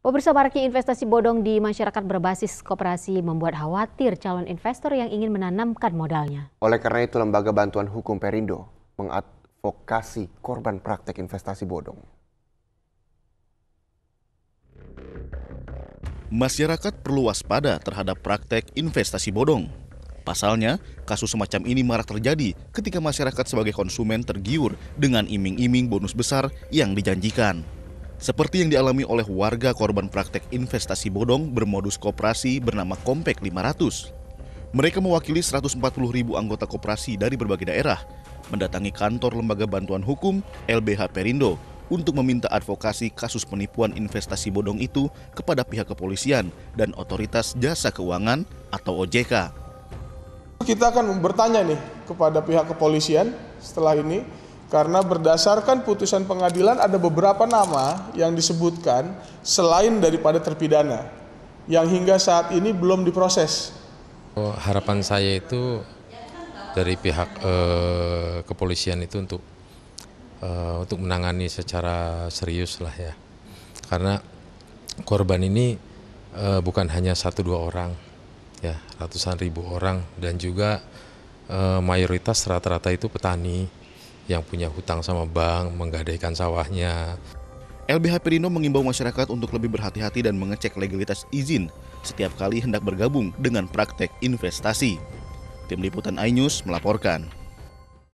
Pemirsa maraknya investasi bodong di masyarakat berbasis koperasi membuat khawatir calon investor yang ingin menanamkan modalnya. Oleh karena itu, Lembaga Bantuan Hukum Perindo mengadvokasi korban praktek investasi bodong. Masyarakat perlu waspada terhadap praktek investasi bodong. Pasalnya, kasus semacam ini marak terjadi ketika masyarakat sebagai konsumen tergiur dengan iming-iming bonus besar yang dijanjikan. Seperti yang dialami oleh warga korban praktek investasi bodong bermodus koperasi bernama Kompek 500. Mereka mewakili 140 ribu anggota koperasi dari berbagai daerah, mendatangi kantor Lembaga Bantuan Hukum LBH Perindo untuk meminta advokasi kasus penipuan investasi bodong itu kepada pihak kepolisian dan otoritas jasa keuangan atau OJK. Kita akan bertanya nih kepada pihak kepolisian setelah ini karena berdasarkan putusan pengadilan ada beberapa nama yang disebutkan selain daripada terpidana yang hingga saat ini belum diproses. Oh, harapan saya itu dari pihak eh, kepolisian itu untuk eh, untuk menangani secara serius lah ya. Karena korban ini eh, bukan hanya satu dua orang ya, ratusan ribu orang dan juga eh, mayoritas rata-rata itu petani yang punya hutang sama bank menggadaikan sawahnya. LBH Perino mengimbau masyarakat untuk lebih berhati-hati dan mengecek legalitas izin setiap kali hendak bergabung dengan praktek investasi. Tim Liputan iNews melaporkan.